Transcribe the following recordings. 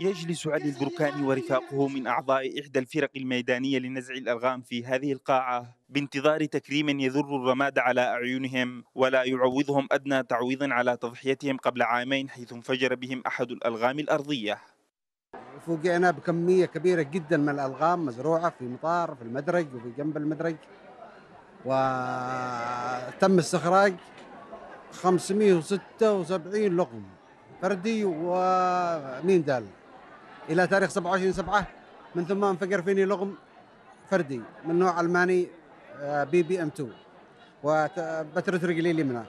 يجلس علي البركاني ورفاقه من أعضاء إحدى الفرق الميدانية لنزع الألغام في هذه القاعة بانتظار تكريم يذر الرماد على أعينهم ولا يعوضهم أدنى تعويض على تضحيتهم قبل عامين حيث انفجر بهم أحد الألغام الأرضية فوجئنا بكمية كبيرة جدا من الألغام مزروعة في مطار في المدرج وفي جنب المدرج وتم استخراج 576 لغم فردي ومين دال الى تاريخ 27 7 من ثم انفجر فيني لغم فردي من نوع الماني آه، بي بي ام 2 وبترت رجلي اليمنى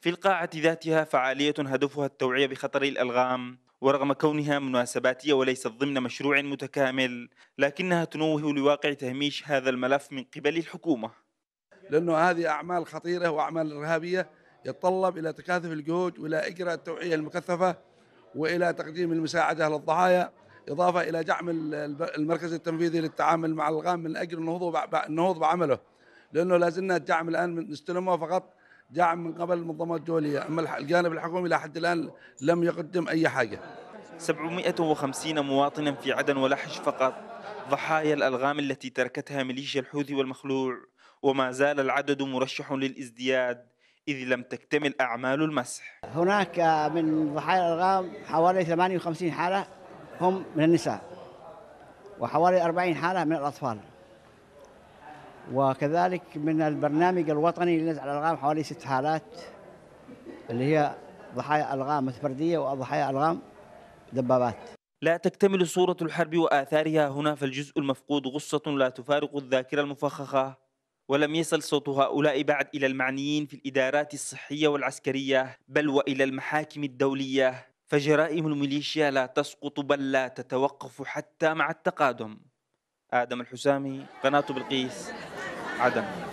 في القاعة ذاتها فعالية هدفها التوعية بخطر الألغام ورغم كونها مناسباتية وليست ضمن مشروع متكامل لكنها تنوه لواقع تهميش هذا الملف من قبل الحكومة لأنه هذه أعمال خطيرة وأعمال إرهابية يتطلب إلى تكاثف الجهود وإلى إجراء التوعية المكثفة وإلى تقديم المساعدة للضحايا إضافة إلى دعم المركز التنفيذي للتعامل مع الغام من أجل النهوض بعمله لأنه لا زلنا الدعم الآن نستلمه فقط دعم من قبل المنظمات الدولية أما الجانب الحكومي إلى حد الآن لم يقدم أي حاجة 750 مواطنا في عدن ولحج فقط ضحايا الألغام التي تركتها ميليشيا الحوثي والمخلوع وما زال العدد مرشح للازدياد إذ لم تكتمل أعمال المسح هناك من ضحايا الألغام حوالي 58 حالة هم من النساء وحوالي 40 حالة من الأطفال وكذلك من البرنامج الوطني لنزع الألغام حوالي ست حالات اللي هي ضحايا ألغام متفردية وضحايا ألغام دبابات لا تكتمل صورة الحرب وآثارها هنا فالجزء المفقود غصة لا تفارق الذاكرة المفخخة ولم يصل صوت هؤلاء بعد إلى المعنيين في الإدارات الصحية والعسكرية بل وإلى المحاكم الدولية فجرائم الميليشيا لا تسقط بل لا تتوقف حتى مع التقادم آدم الحسامي قناة بلقيس عدم